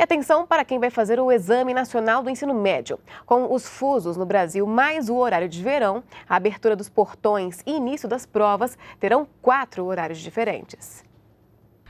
E atenção para quem vai fazer o Exame Nacional do Ensino Médio. Com os fusos no Brasil mais o horário de verão, a abertura dos portões e início das provas terão quatro horários diferentes.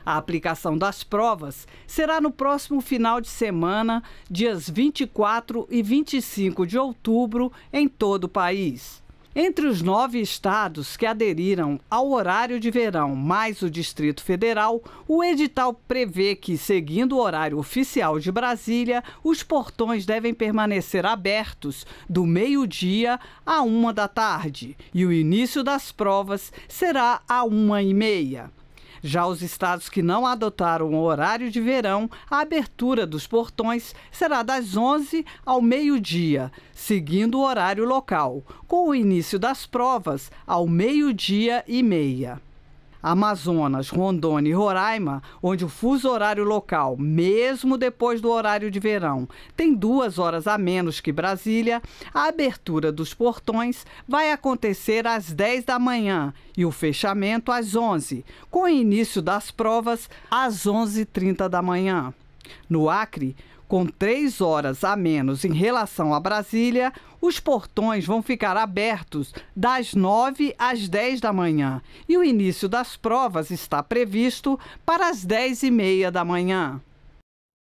A aplicação das provas será no próximo final de semana, dias 24 e 25 de outubro, em todo o país. Entre os nove estados que aderiram ao horário de verão, mais o Distrito Federal, o edital prevê que, seguindo o horário oficial de Brasília, os portões devem permanecer abertos do meio-dia à uma da tarde e o início das provas será à uma e meia. Já os estados que não adotaram o horário de verão, a abertura dos portões será das 11 ao meio-dia, seguindo o horário local, com o início das provas ao meio-dia e meia. Amazonas, Rondônia e Roraima, onde o fuso horário local, mesmo depois do horário de verão, tem duas horas a menos que Brasília, a abertura dos portões vai acontecer às 10 da manhã e o fechamento às 11, com o início das provas às 11h30 da manhã. No Acre, com três horas a menos em relação a Brasília, os portões vão ficar abertos das 9 às 10 da manhã e o início das provas está previsto para as 10 e meia da manhã.